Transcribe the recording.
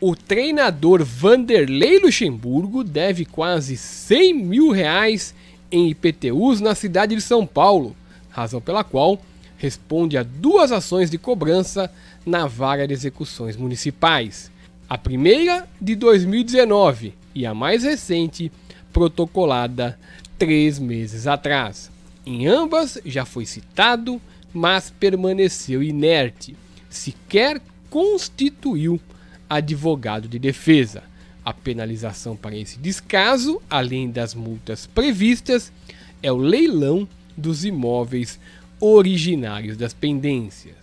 O treinador Vanderlei Luxemburgo deve quase 100 mil reais em IPTUs na cidade de São Paulo, razão pela qual responde a duas ações de cobrança na vaga de execuções municipais. A primeira de 2019 e a mais recente, protocolada três meses atrás. Em ambas já foi citado mas permaneceu inerte, sequer constituiu advogado de defesa. A penalização para esse descaso, além das multas previstas, é o leilão dos imóveis originários das pendências.